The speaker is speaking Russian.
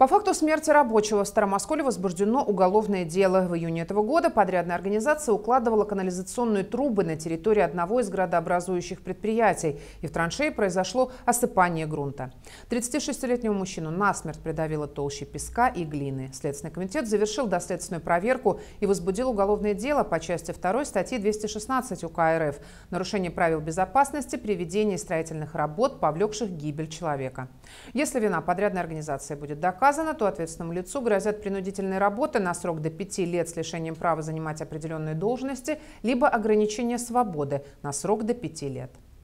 По факту смерти рабочего в Старомосколе возбуждено уголовное дело. В июне этого года подрядная организация укладывала канализационные трубы на территории одного из градообразующих предприятий, и в траншее произошло осыпание грунта. 36-летнего мужчину насмерть придавило толще песка и глины. Следственный комитет завершил доследственную проверку и возбудил уголовное дело по части 2 статьи 216 УК РФ «Нарушение правил безопасности при ведении строительных работ, повлекших гибель человека». Если вина подрядной организации будет доказана, указано, то ответственному лицу грозят принудительные работы на срок до 5 лет с лишением права занимать определенные должности, либо ограничение свободы на срок до 5 лет.